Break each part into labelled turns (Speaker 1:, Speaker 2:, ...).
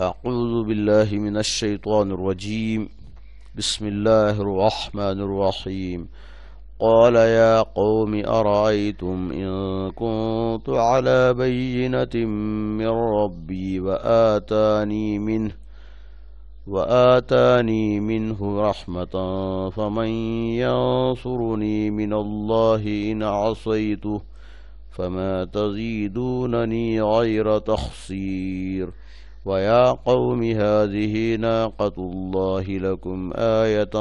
Speaker 1: أعوذ بالله من الشيطان الرجيم بسم الله الرحمن الرحيم قال يا قوم أرأيتم إن كنت على بينة من ربي وآتاني منه وآتاني منه رحمة فمن ينصرني من الله إن عصيته فما تزيدونني غير تخسير ويا قوم هذه ناقة الله لكم آية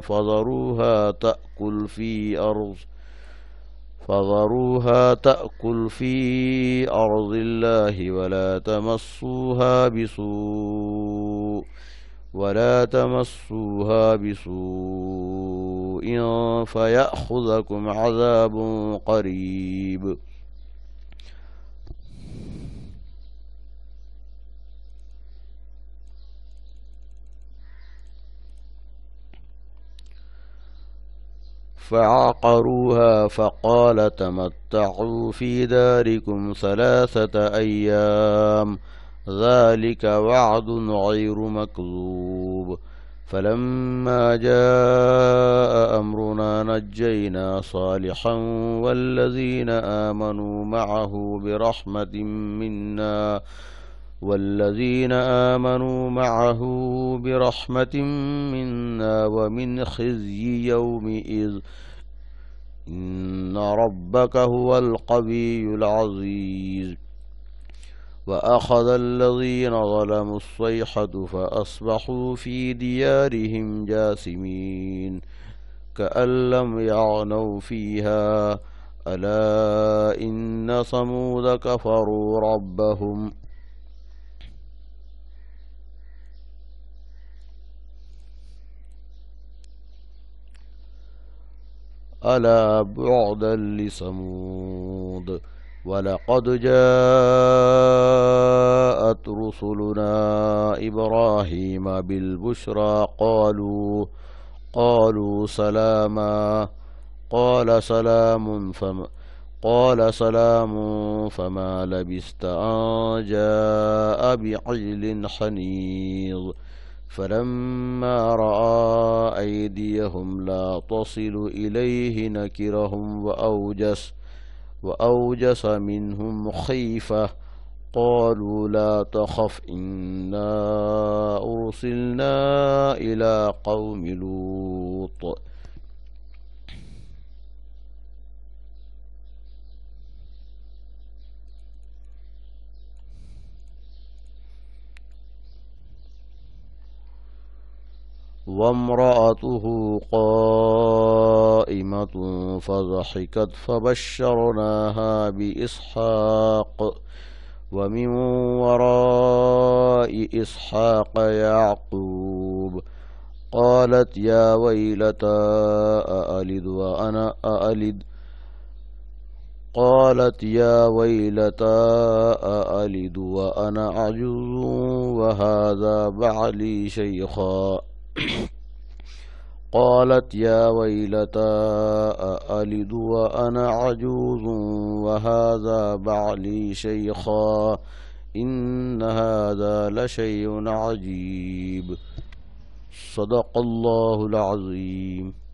Speaker 1: فذروها تأكل في أرض فذروها تأكل في أرض الله ولا تمسوها بسوء ولا تمسوها بسوء فيأخذكم عذاب قريب فعقروها فقال تمتعوا في داركم ثلاثة أيام ذلك وعد غير مكذوب فلما جاء أمرنا نجينا صالحا والذين آمنوا معه برحمة منا والذين آمنوا معه برحمة منا ومن خزي يومئذ إن ربك هو القبي العزيز وأخذ الذين ظلموا الصيحة فأصبحوا في ديارهم جاثمين كأن لم يعنوا فيها ألا إن صمود كفروا ربهم ألا بعدا لثمود ولقد جاءت رسلنا إبراهيم بالبشرى قالوا قالوا سلاما قال سلام فما قال سلام فما لبست أن جاء بعجل حنيظ فلما رأى أيديهم لا تصل إليه نكرهم وأوجس وأوجس منهم خيفة قالوا لا تخف إنا أرسلنا إلى قوم لوط وامرأته قائمة فضحكت فبشرناها بإسحاق ومن وراء إسحاق يعقوب قالت يا ويلتى أألد وأنا أألد قالت يا ويلتى أألد وأنا عجوز وهذا بعلي شيخا قالت يا ويلتى أألد وأنا عجوز وهذا بعلي شيخا إن هذا لشيء عجيب صدق الله العظيم